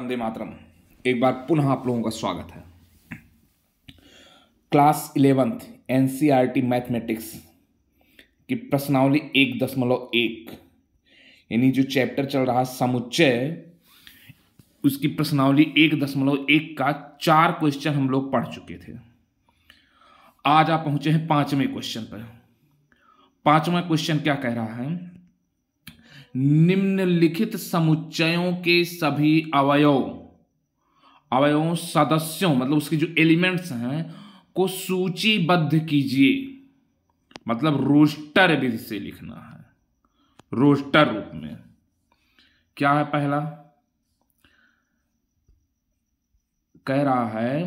वंदे मातरम एक बार पुनः आप लोगों का स्वागत है class eleventh N e mathematics की प्रश्नावली एक दशमलव एक यानी जो चैप्टर चल रहा समुच्चय उसकी प्रश्नावली एक दशमलव एक का चार क्वेश्चन हम लोग पढ़ चुके थे आज आप पहुंचे हैं पांचवें क्वेश्चन पर पांचवा क्वेश्चन क्या कह रहा है निम्नलिखित समुच्चयों के सभी अवयव अवयवों सदस्यों मतलब उसके जो एलिमेंट्स हैं को सूचीबद्ध कीजिए मतलब रोस्टर विधि से लिखना है रोस्टर रूप में क्या है पहला कह रहा है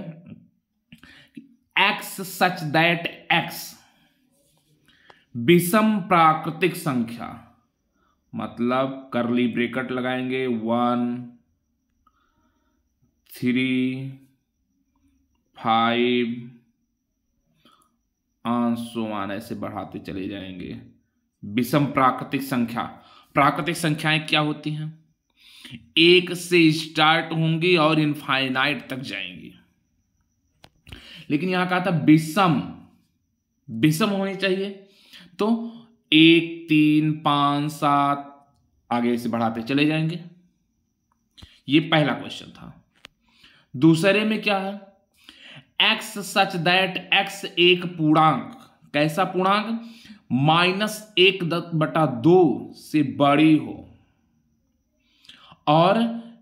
एक्स सच दैट एक्स विषम प्राकृतिक संख्या मतलब करली ब्रेकट लगाएंगे वन थ्री फाइव आंसोवान ऐसे बढ़ाते चले जाएंगे विषम प्राकृतिक संख्या प्राकृतिक संख्याएं क्या होती हैं एक से स्टार्ट होंगी और इनफाइनाइट तक जाएंगी लेकिन यहां कहा था विषम विषम होनी चाहिए तो एक तीन पांच सात आगे से बढ़ाते चले जाएंगे ये पहला क्वेश्चन था दूसरे में क्या है एक्स सच दैट एक्स एक पूर्णांक कैसा पूर्णांक माइनस एक बटा दो से बड़ी हो और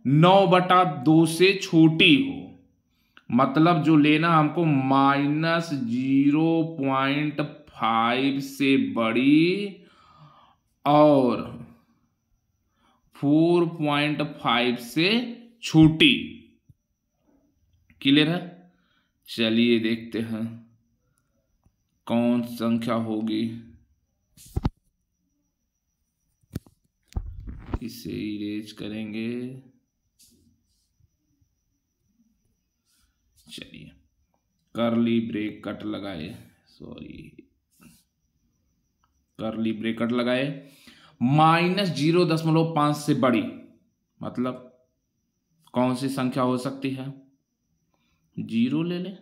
नौ बटा दो से छोटी हो मतलब जो लेना हमको माइनस जीरो पॉइंट फाइव से बड़ी और फोर पॉइंट फाइव से छोटी क्लियर है चलिए देखते हैं कौन संख्या होगी इसे इरेज करेंगे चलिए करली ब्रेक कट लगाए सॉरी करली ब्रेकट लगाए माइनस जीरो दशमलव पांच से बड़ी मतलब कौन सी संख्या हो सकती है जीरो ले लें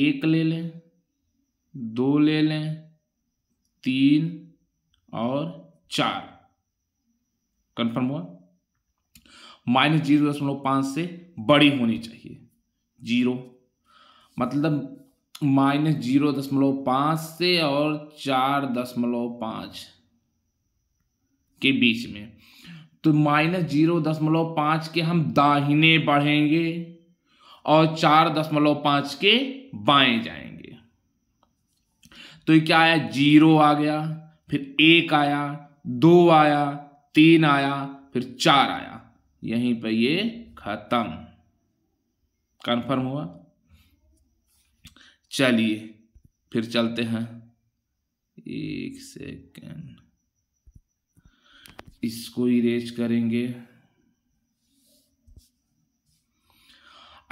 एक ले लें दो ले लें तीन और चार कंफर्म हुआ माइनस जीरो दशमलव पांच से बड़ी होनी चाहिए जीरो मतलब माइनस जीरो दशमलव पाँच से और चार दशमलव पाँच के बीच में तो माइनस जीरो दशमलव पाँच के हम दाहिने बढ़ेंगे और चार दशमलव पाँच के बाएं जाएंगे तो ये क्या आया जीरो आ गया फिर एक आया दो आया तीन आया फिर चार आया यहीं पर ये खत्म कन्फर्म हुआ चलिए फिर चलते हैं एक सेकेंड इसको इरेज करेंगे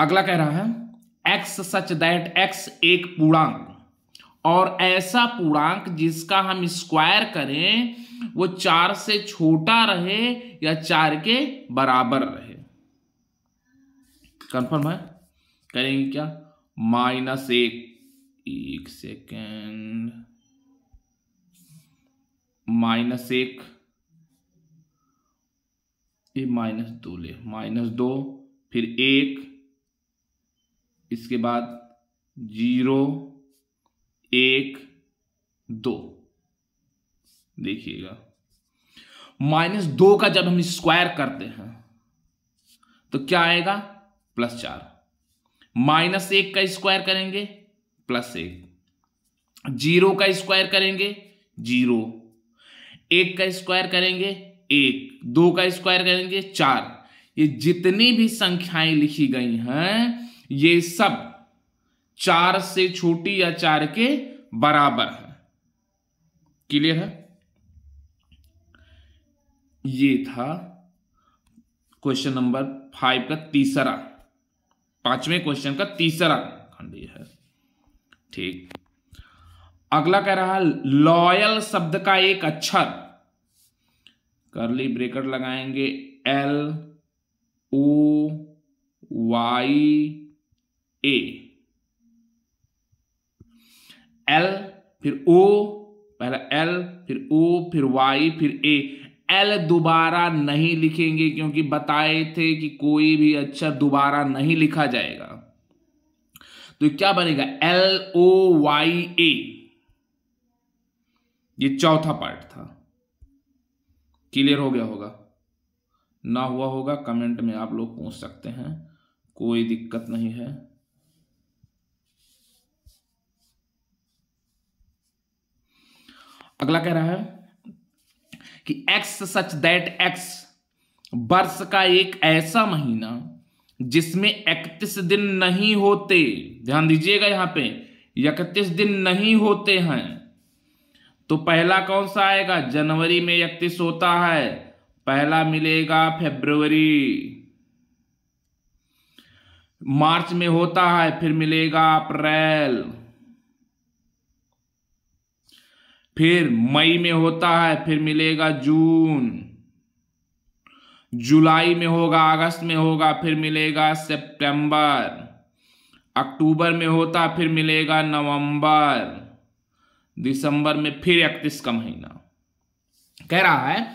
अगला कह रहा है एक्स सच दैट एक्स एक पूर्णांक और ऐसा पूर्णांक जिसका हम स्क्वायर करें वो चार से छोटा रहे या चार के बराबर रहे कंफर्म है करेंगे क्या माइनस एक एक सेकेंड माइनस एक ये माइनस दो ले माइनस दो फिर एक इसके बाद जीरो एक दो देखिएगा माइनस दो का जब हम स्क्वायर करते हैं तो क्या आएगा प्लस चार माइनस एक का स्क्वायर करेंगे प्लस एक जीरो का स्क्वायर करेंगे जीरो एक का स्क्वायर करेंगे एक दो का स्क्वायर करेंगे चार ये जितनी भी संख्याएं लिखी गई हैं ये सब चार से छोटी या चार के बराबर है क्लियर है ये था क्वेश्चन नंबर फाइव का तीसरा पांचवें क्वेश्चन का तीसरा खंड है ठीक अगला कह रहा है लॉयल शब्द का एक अक्षर करली ब्रेकर लगाएंगे L O Y A L फिर ओ पहला एल फिर ओ फिर वाई फिर ए एल दोबारा नहीं लिखेंगे क्योंकि बताए थे कि कोई भी अक्षर दोबारा नहीं लिखा जाएगा तो क्या बनेगा एल ओ वाई ए ये चौथा पार्ट था क्लियर हो गया होगा ना हुआ होगा कमेंट में आप लोग पूछ सकते हैं कोई दिक्कत नहीं है अगला कह रहा है कि एक्स सच दैट एक्स वर्ष का एक ऐसा महीना जिसमें इकतीस दिन नहीं होते ध्यान दीजिएगा यहां पे इकतीस दिन नहीं होते हैं तो पहला कौन सा आएगा जनवरी में इकतीस होता है पहला मिलेगा फेब्रुवरी मार्च में होता है फिर मिलेगा अप्रैल फिर मई में होता है फिर मिलेगा जून जुलाई में होगा अगस्त में होगा फिर मिलेगा सितंबर अक्टूबर में होता फिर मिलेगा नवंबर दिसंबर में फिर इकतीस का महीना कह रहा है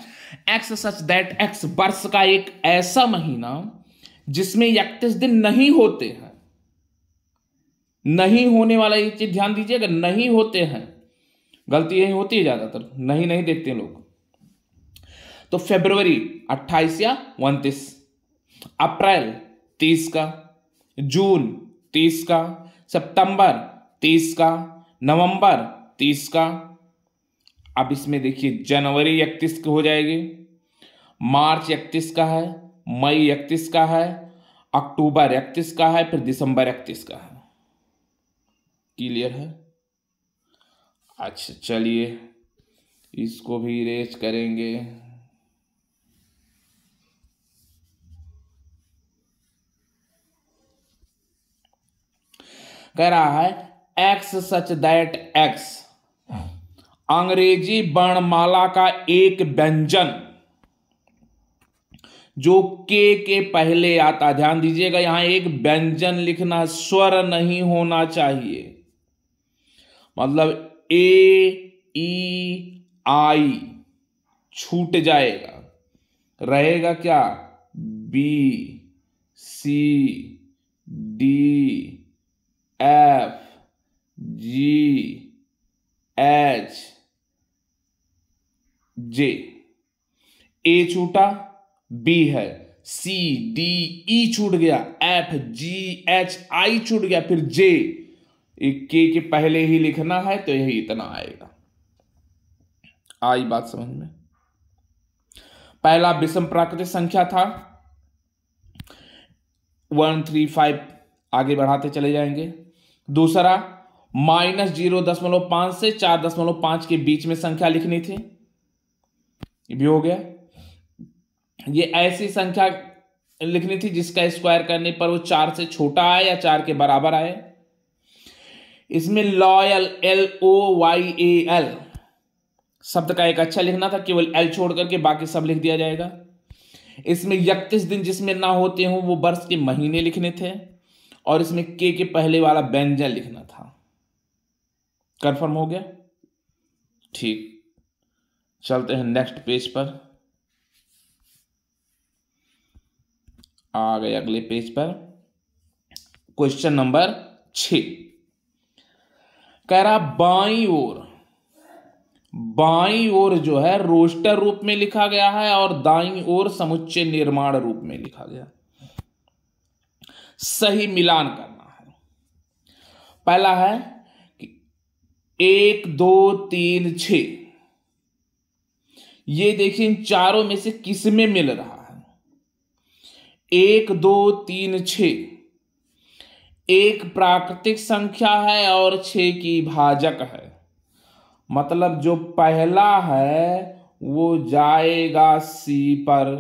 एक्स सच दैट एक्स वर्ष का एक ऐसा महीना जिसमें इकतीस दिन नहीं होते हैं नहीं होने वाला ये चीज ध्यान दीजिएगा नहीं होते हैं गलती यही होती है ज़्यादातर नहीं नहीं देखते लोग तो फेब्रवरी 28 या 29 अप्रैल 30 का जून 30 का सितंबर 30 का नवंबर 30 का अब इसमें देखिए जनवरी इकतीस की हो जाएगी मार्च इकतीस का है मई इकतीस का है अक्टूबर इकतीस का है फिर दिसंबर इकतीस का है क्लियर है अच्छा चलिए इसको भी रेज करेंगे कह रहा है एक्स सच दैट एक्स अंग्रेजी वर्णमाला का एक व्यंजन जो के के पहले आता ध्यान दीजिएगा यहां एक व्यंजन लिखना स्वर नहीं होना चाहिए मतलब ए ई आई छूट जाएगा रहेगा क्या B C D F G H J A छूटा बी है सी डी ई छूट गया एफ जी एच आई छूट गया फिर जे के के पहले ही लिखना है तो यही इतना आएगा आई बात समझ में पहला विषम प्राकृतिक संख्या था वन थ्री फाइव आगे बढ़ाते चले जाएंगे दूसरा माइनस जीरो दशमलव पांच से चार दशमलव पांच के बीच में संख्या लिखनी थी ये भी हो गया ये ऐसी संख्या लिखनी थी जिसका स्क्वायर करने पर वो चार से छोटा आए या चार के बराबर आए इसमें loyal L O Y A L शब्द का एक अच्छा लिखना था केवल एल छोड़ करके बाकी सब लिख दिया जाएगा इसमें इकतीस दिन जिसमें ना होते हो वो वर्ष के महीने लिखने थे और इसमें के के पहले वाला व्यंजन लिखना था कन्फर्म हो गया ठीक चलते हैं नेक्स्ट पेज पर आ गए अगले पेज पर क्वेश्चन नंबर छ कह रहा बाई ओर बाई ओर जो है रोस्टर रूप में लिखा गया है और दाई ओर समुच्चय निर्माण रूप में लिखा गया सही मिलान करना है पहला है कि एक दो तीन छ ये देखिए इन चारों में से किस में मिल रहा है एक दो तीन छ एक प्राकृतिक संख्या है और छ की भाजक है मतलब जो पहला है वो जाएगा सी पर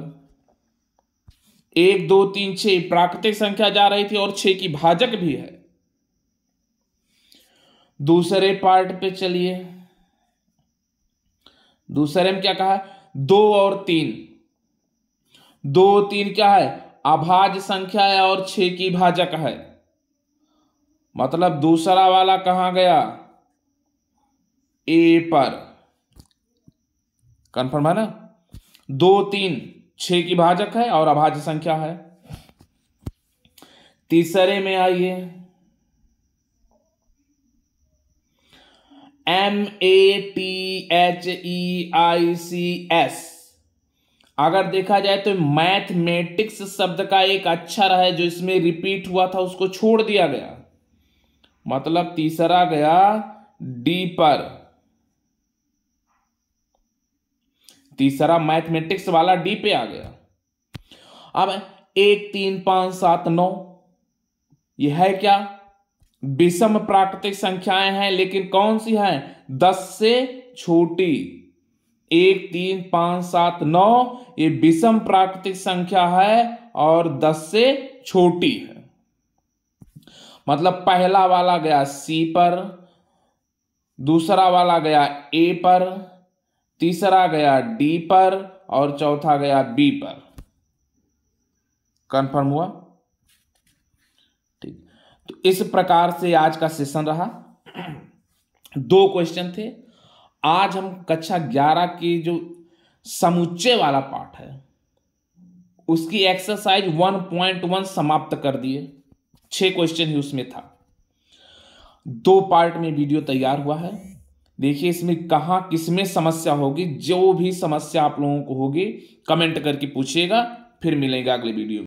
एक दो तीन छह प्राकृतिक संख्या जा रही थी और छह की भाजक भी है दूसरे पार्ट पे चलिए दूसरे में क्या कहा दो और तीन दो तीन क्या है अभाज्य संख्या है और छह की भाजक है मतलब दूसरा वाला कहा गया ए पर कंफर्म है ना दो तीन छे की भाजक है और अभाज्य संख्या है तीसरे में आइए M A T H E I C S अगर देखा जाए तो मैथमेटिक्स शब्द का एक अक्षर है जो इसमें रिपीट हुआ था उसको छोड़ दिया गया मतलब तीसरा गया डी पर तीसरा मैथमेटिक्स वाला डी पे आ गया अब एक तीन पांच सात नौ यह है क्या विषम प्राकृतिक संख्याएं हैं लेकिन कौन सी हैं दस से छोटी एक तीन पांच सात नौ ये विषम प्राकृतिक संख्या है और दस से छोटी है मतलब पहला वाला गया सी पर दूसरा वाला गया ए पर तीसरा गया डी पर और चौथा गया बी पर कंफर्म हुआ ठीक तो इस प्रकार से आज का सेशन रहा दो क्वेश्चन थे आज हम कक्षा ग्यारह की जो समुच्चय वाला पाठ है उसकी एक्सरसाइज 1.1 समाप्त कर दिए छह क्वेश्चन ही उसमें था दो पार्ट में वीडियो तैयार हुआ है देखिए इसमें कहाँ किस में समस्या होगी जो भी समस्या आप लोगों को होगी कमेंट करके पूछिएगा फिर मिलेगा अगले वीडियो में